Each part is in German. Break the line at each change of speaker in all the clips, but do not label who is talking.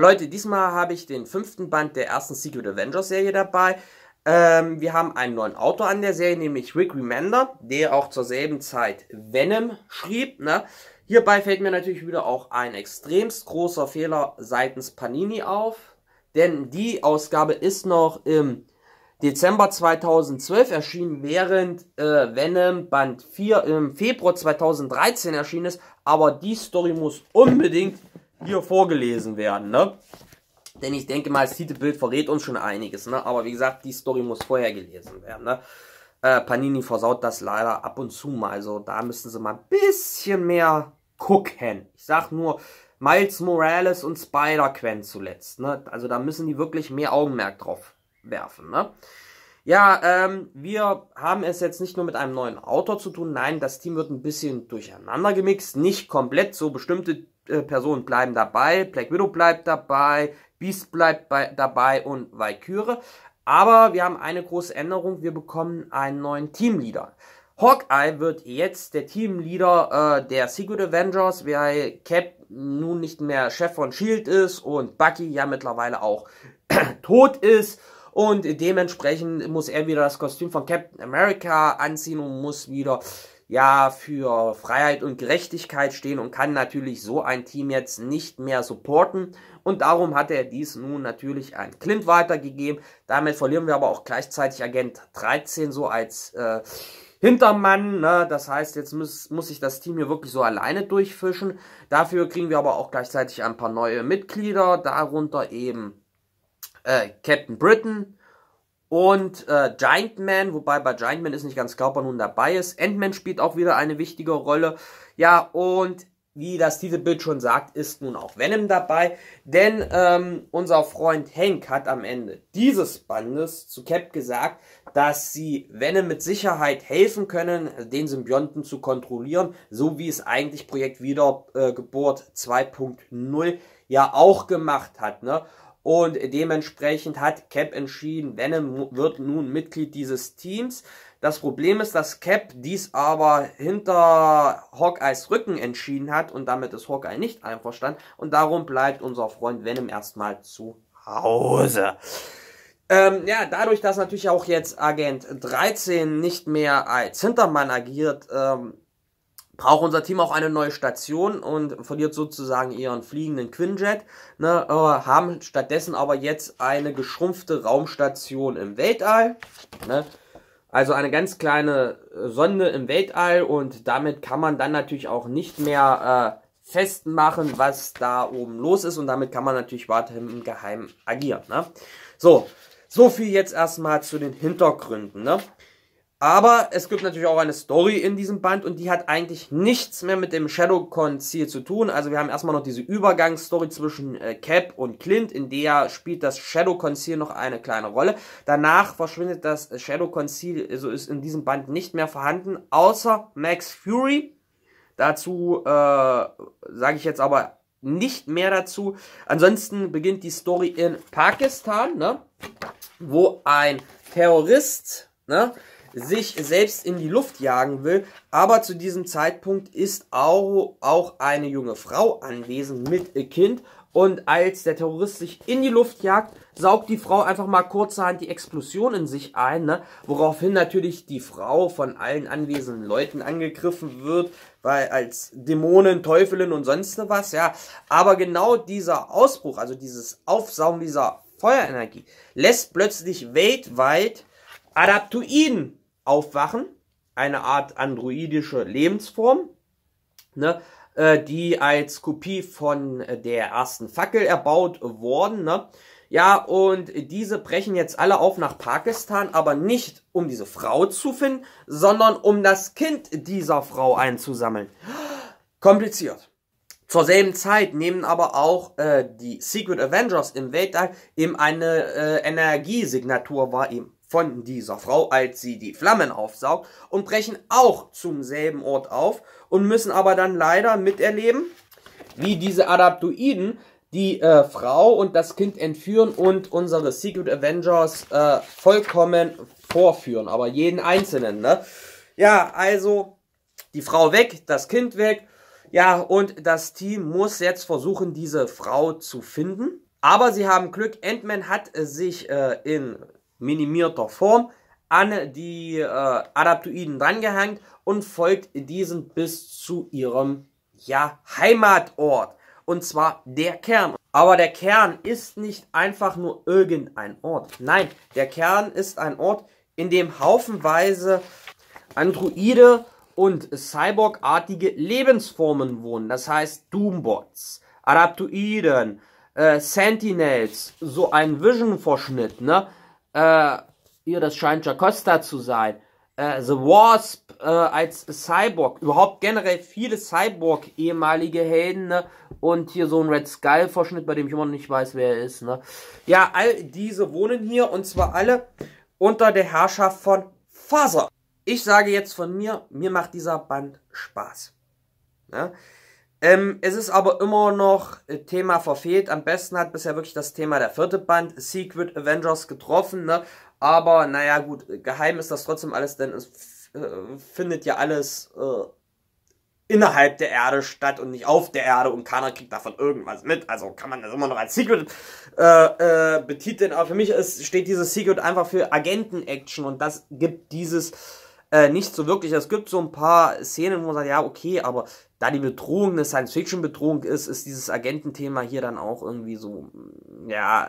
Leute, diesmal habe ich den fünften Band der ersten Secret Avengers Serie dabei. Ähm, wir haben einen neuen Autor an der Serie, nämlich Rick Remender, der auch zur selben Zeit Venom schrieb. Ne? Hierbei fällt mir natürlich wieder auch ein extremst großer Fehler seitens Panini auf, denn die Ausgabe ist noch im Dezember 2012 erschienen, während äh, Venom Band 4 im Februar 2013 erschienen ist. Aber die Story muss unbedingt hier vorgelesen werden, ne? Denn ich denke mal, das Titelbild verrät uns schon einiges, ne? Aber wie gesagt, die Story muss vorher gelesen werden, ne? Äh, Panini versaut das leider ab und zu mal. Also da müssen sie mal ein bisschen mehr gucken. Ich sag nur, Miles Morales und Spider-Quen zuletzt, ne? Also da müssen die wirklich mehr Augenmerk drauf werfen, ne? Ja, ähm, wir haben es jetzt nicht nur mit einem neuen Autor zu tun, nein, das Team wird ein bisschen durcheinander gemixt, nicht komplett, so bestimmte äh, Personen bleiben dabei, Black Widow bleibt dabei, Beast bleibt bei, dabei und Valkyrie. Aber wir haben eine große Änderung, wir bekommen einen neuen Teamleader. Hawkeye wird jetzt der Teamleader äh, der Secret Avengers, weil Cap nun nicht mehr Chef von Shield ist und Bucky ja mittlerweile auch tot ist. Und dementsprechend muss er wieder das Kostüm von Captain America anziehen und muss wieder ja für Freiheit und Gerechtigkeit stehen und kann natürlich so ein Team jetzt nicht mehr supporten. Und darum hat er dies nun natürlich an Clint weitergegeben. Damit verlieren wir aber auch gleichzeitig Agent 13 so als äh, Hintermann. Ne? Das heißt, jetzt muss, muss ich das Team hier wirklich so alleine durchfischen. Dafür kriegen wir aber auch gleichzeitig ein paar neue Mitglieder, darunter eben äh, Captain Britain, und äh, Giant Man, wobei bei Giant Man ist nicht ganz klar, ob er nun dabei ist. Ant-Man spielt auch wieder eine wichtige Rolle. Ja, und wie das Titelbild schon sagt, ist nun auch Venom dabei. Denn ähm, unser Freund Hank hat am Ende dieses Bandes zu Cap gesagt, dass sie Venom mit Sicherheit helfen können, den Symbionten zu kontrollieren, so wie es eigentlich Projekt Wiedergeburt äh, 2.0 ja auch gemacht hat. Ne? Und dementsprechend hat Cap entschieden, Venom wird nun Mitglied dieses Teams. Das Problem ist, dass Cap dies aber hinter Hawkeyes Rücken entschieden hat und damit ist Hawkeye nicht einverstanden und darum bleibt unser Freund Venom erstmal zu Hause. Ähm, ja, dadurch, dass natürlich auch jetzt Agent 13 nicht mehr als Hintermann agiert, ähm, braucht unser Team auch eine neue Station und verliert sozusagen ihren fliegenden Quinjet, ne, äh, haben stattdessen aber jetzt eine geschrumpfte Raumstation im Weltall, ne, also eine ganz kleine äh, Sonde im Weltall und damit kann man dann natürlich auch nicht mehr äh, festmachen, was da oben los ist und damit kann man natürlich weiterhin im Geheimen agieren. Ne? So, so viel jetzt erstmal zu den Hintergründen. Ne? Aber es gibt natürlich auch eine Story in diesem Band und die hat eigentlich nichts mehr mit dem Shadowcon-Ziel zu tun. Also wir haben erstmal noch diese Übergangsstory zwischen äh, Cap und Clint, in der spielt das Shadowcon-Ziel noch eine kleine Rolle. Danach verschwindet das Shadowcon-Ziel, also ist in diesem Band nicht mehr vorhanden, außer Max Fury. Dazu äh, sage ich jetzt aber nicht mehr dazu. Ansonsten beginnt die Story in Pakistan, ne? wo ein Terrorist, ne? sich selbst in die Luft jagen will. Aber zu diesem Zeitpunkt ist auch, auch eine junge Frau anwesend mit Kind. Und als der Terrorist sich in die Luft jagt, saugt die Frau einfach mal kurzerhand die Explosion in sich ein, ne? woraufhin natürlich die Frau von allen anwesenden Leuten angegriffen wird, weil als Dämonen, Teufelin und sonst ne was, ja. Aber genau dieser Ausbruch, also dieses Aufsaugen dieser Feuerenergie, lässt plötzlich weltweit Adaptoiden aufwachen, eine Art androidische Lebensform, ne, äh, die als Kopie von äh, der ersten Fackel erbaut worden. Ne. Ja, und diese brechen jetzt alle auf nach Pakistan, aber nicht um diese Frau zu finden, sondern um das Kind dieser Frau einzusammeln. Kompliziert. Zur selben Zeit nehmen aber auch äh, die Secret Avengers im Weltall eben eine äh, Energiesignatur wahr, eben von dieser Frau, als sie die Flammen aufsaugt, und brechen auch zum selben Ort auf und müssen aber dann leider miterleben, wie diese Adaptoiden die äh, Frau und das Kind entführen und unsere Secret Avengers äh, vollkommen vorführen, aber jeden einzelnen, ne? Ja, also die Frau weg, das Kind weg. Ja, und das Team muss jetzt versuchen, diese Frau zu finden. Aber sie haben Glück, Ant-Man hat sich äh, in minimierter Form an die äh, Adaptoiden drangehängt und folgt diesen bis zu ihrem ja, Heimatort. Und zwar der Kern. Aber der Kern ist nicht einfach nur irgendein Ort. Nein, der Kern ist ein Ort, in dem haufenweise Androide und Cyborg-artige Lebensformen wohnen. Das heißt Doombots, Adaptoiden, äh, Sentinels, so ein Vision-Verschnitt, ne? äh, hier, das scheint Jacosta zu sein, äh, The Wasp äh, als Cyborg, überhaupt generell viele Cyborg ehemalige Helden, ne? Und hier so ein Red Skull Verschnitt, bei dem ich immer noch nicht weiß, wer er ist, ne? Ja, all diese wohnen hier und zwar alle unter der Herrschaft von Faser. Ich sage jetzt von mir, mir macht dieser Band Spaß. Ne? Ähm, es ist aber immer noch äh, Thema verfehlt. Am besten hat bisher wirklich das Thema der vierte Band, Secret Avengers, getroffen. Ne? Aber naja, gut, äh, geheim ist das trotzdem alles, denn es äh, findet ja alles äh, innerhalb der Erde statt und nicht auf der Erde und keiner kriegt davon irgendwas mit. Also kann man das immer noch als Secret äh, äh, betiteln. Aber für mich ist, steht dieses Secret einfach für Agenten-Action und das gibt dieses äh, nicht so wirklich. Es gibt so ein paar Szenen, wo man sagt, ja, okay, aber da die Bedrohung eine Science-Fiction-Bedrohung ist, ist dieses Agententhema hier dann auch irgendwie so, mm, ja,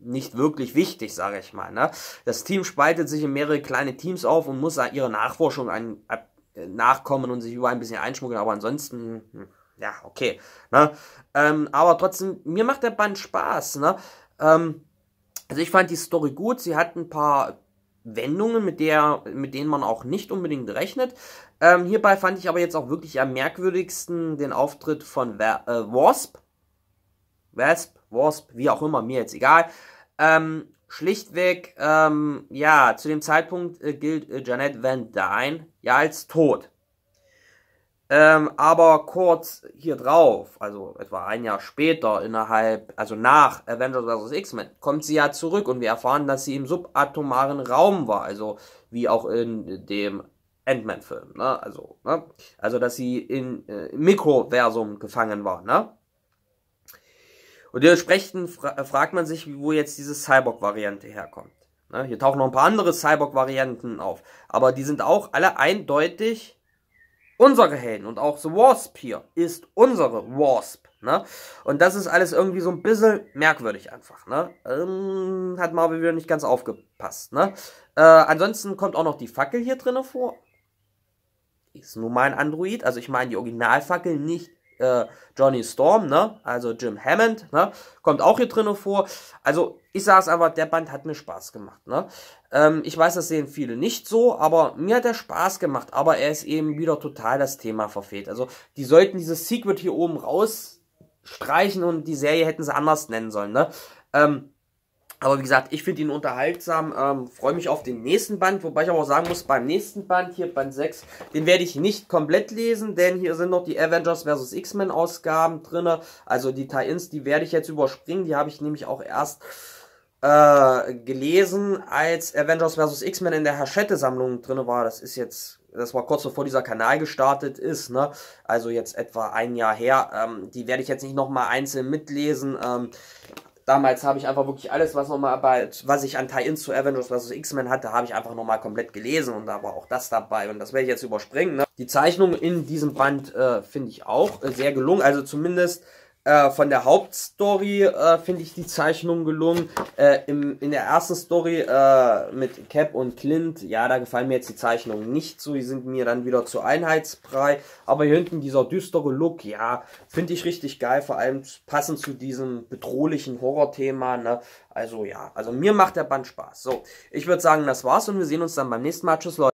nicht wirklich wichtig, sage ich mal. Ne? Das Team spaltet sich in mehrere kleine Teams auf und muss ihre Nachforschung ein, ab, äh, nachkommen und sich überall ein bisschen einschmuggeln, aber ansonsten, hm, hm, ja, okay. Ne? Ähm, aber trotzdem, mir macht der Band Spaß. Ne? Ähm, also ich fand die Story gut, sie hat ein paar Wendungen, mit, der, mit denen man auch nicht unbedingt rechnet. Ähm, hierbei fand ich aber jetzt auch wirklich am merkwürdigsten den Auftritt von Wa äh, Wasp. Wasp, Wasp, wie auch immer, mir jetzt egal. Ähm, schlichtweg, ähm, ja, zu dem Zeitpunkt äh, gilt äh, Janet Van Dyne ja als tot. Ähm, aber kurz hier drauf, also etwa ein Jahr später, innerhalb, also nach Avengers vs. X-Men, kommt sie ja zurück und wir erfahren, dass sie im subatomaren Raum war, also wie auch in dem Ant-Man-Film, ne? Also, ne? Also, dass sie in äh, Mikroversum gefangen war, ne? Und dementsprechend fra fragt man sich, wo jetzt diese Cyborg-Variante herkommt. Ne? Hier tauchen noch ein paar andere Cyborg-Varianten auf, aber die sind auch alle eindeutig unsere Helden und auch The Wasp hier ist unsere Wasp. Ne? Und das ist alles irgendwie so ein bisschen merkwürdig einfach. Ne? Ähm, hat Marvel wieder nicht ganz aufgepasst. Ne? Äh, ansonsten kommt auch noch die Fackel hier drin vor. Ist nur mein Android, also ich meine die Originalfackel, nicht äh, Johnny Storm, ne? also Jim Hammond, ne? kommt auch hier drinnen vor. Also ich sage es einfach, der Band hat mir Spaß gemacht. Ne? Ähm, ich weiß, das sehen viele nicht so, aber mir hat er Spaß gemacht. Aber er ist eben wieder total das Thema verfehlt. Also die sollten dieses Secret hier oben rausstreichen und die Serie hätten sie anders nennen sollen. Ne? Ähm, aber wie gesagt, ich finde ihn unterhaltsam, ähm, freue mich auf den nächsten Band, wobei ich aber auch sagen muss, beim nächsten Band, hier Band 6, den werde ich nicht komplett lesen, denn hier sind noch die Avengers vs. X-Men Ausgaben drin. also die Tie-Ins, die werde ich jetzt überspringen, die habe ich nämlich auch erst äh, gelesen, als Avengers vs. X-Men in der Hachette-Sammlung drin war, das ist jetzt das war kurz bevor dieser Kanal gestartet ist, ne? Also jetzt etwa ein Jahr her. Ähm, die werde ich jetzt nicht nochmal einzeln mitlesen. Ähm, damals habe ich einfach wirklich alles, was nochmal bei, was ich an Tie-Ins zu Avengers vs. X-Men hatte, habe ich einfach nochmal komplett gelesen und da war auch das dabei und das werde ich jetzt überspringen. Ne? Die Zeichnung in diesem Band äh, finde ich auch äh, sehr gelungen, also zumindest äh, von der Hauptstory äh, finde ich die Zeichnung gelungen. Äh, im, in der ersten Story äh, mit Cap und Clint, ja, da gefallen mir jetzt die Zeichnungen nicht so. Die sind mir dann wieder zu einheitsbrei. Aber hier hinten dieser düstere Look, ja, finde ich richtig geil. Vor allem passend zu diesem bedrohlichen Horrorthema. Ne? Also ja, also mir macht der Band Spaß. So, ich würde sagen, das war's und wir sehen uns dann beim nächsten Mal. Tschüss, Leute.